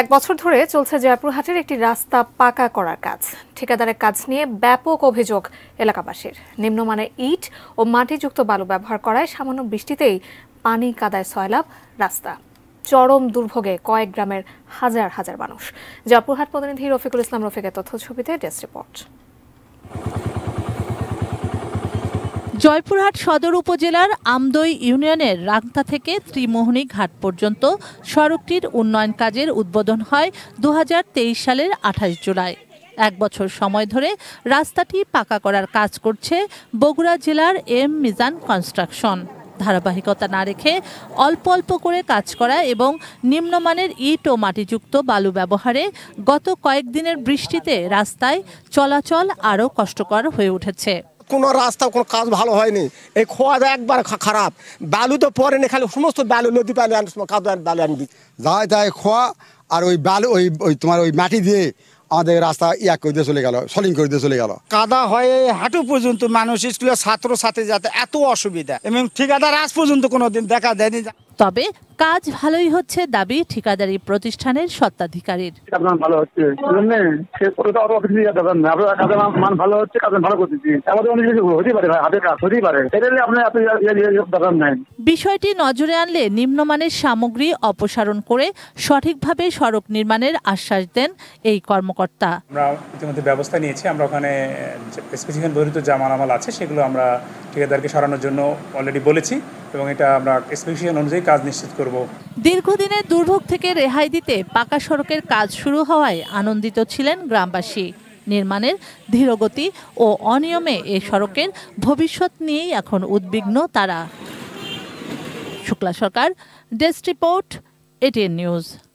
এক বছর ধরে চলছে জয়পুরহাটের একটি রাস্তা পাকা করার কাজ ঠিকাদারের কাজ নিয়ে ব্যাপক অভিযোগ এলাকাবাসীর নিম্নমানের ইট ও মাটিযুক্ত বালু ব্যবহার করায় সামান্য বৃষ্টিতেই পানি কাদায় সয়লাভ রাস্তা চরম দুর্ভোগে কয়েক গ্রামের হাজার হাজার মানুষ জয়পুরহাট প্রতিনিধি রফিকুল ইসলাম রফিকের তথ্য ছবিতে ডেস্ক রিপোর্ট জয়পুরহাট সদর উপজেলার আমদই ইউনিয়নের রাংতা থেকে ত্রিমোহনী ঘাট পর্যন্ত সড়কটির উন্নয়ন কাজের উদ্বোধন হয় দু সালের আঠাশ জুলাই এক বছর সময় ধরে রাস্তাটি পাকা করার কাজ করছে বগুড়া জেলার এম মিজান কনস্ট্রাকশন ধারাবাহিকতা না রেখে অল্প অল্প করে কাজ করা এবং নিম্নমানের ইট ও মাটিযুক্ত বালু ব্যবহারে গত কয়েকদিনের বৃষ্টিতে রাস্তায় চলাচল আরও কষ্টকর হয়ে উঠেছে কোনো রাস্তা কোনো কাজ ভালো হয়নি এই খোয়া একবার খারাপ বালু তো পরে নি খালি সমস্ত বালু নদী বালু আনিস কাজ বালু আনবি যায় তাই খোয়া আর ওই বালু ওই ওই তোমার ওই মাটি দিয়ে আমাদের রাস্তা ইয়া করে দিয়ে চলে গেল সলিং করে দিয়ে চলে গেল কাদা হয়ে হাঁটু পর্যন্ত মানুষ স্কুলের ছাত্র ছাত্রী যাতে এত অসুবিধা এবং ঠিকাদার আজ পর্যন্ত কোনোদিন দেখা দেয়নি তবে কাজ ভালোই হচ্ছে দাবি ঠিকাদারি প্রতিষ্ঠানের সত্ত্বাধিকারীর বিষয়টি নজরে আনলে নিম্নমানের সামগ্রী অপসারণ করে সঠিকভাবে সড়ক নির্মাণের আশ্বাস দেন এই কর্মকর্তা আমরা ইতিমধ্যে ব্যবস্থা নিয়েছি আমরা ওখানে স্পেসিফিক বহির্ভূত যা মালামাল আছে সেগুলো আমরা ঠিকাদারকে সরানোর জন্য অলরেডি বলেছি এবং এটা আমরা স্পেসিফিকেশন অনুযায়ী কাজ নিশ্চিত করব দীর্ঘদিনের দুর্ভোগ থেকে রেহাই দিতে পাকা সড়কের কাজ শুরু হওয়ায় আনন্দিত ছিলেন গ্রামবাসী নির্মাণের ধীরগতি ও অনিয়মে এ সড়কের ভবিষ্যৎ নিয়েই এখন উদ্বিগ্ন তারা Shukla Sarkar desk report ATN news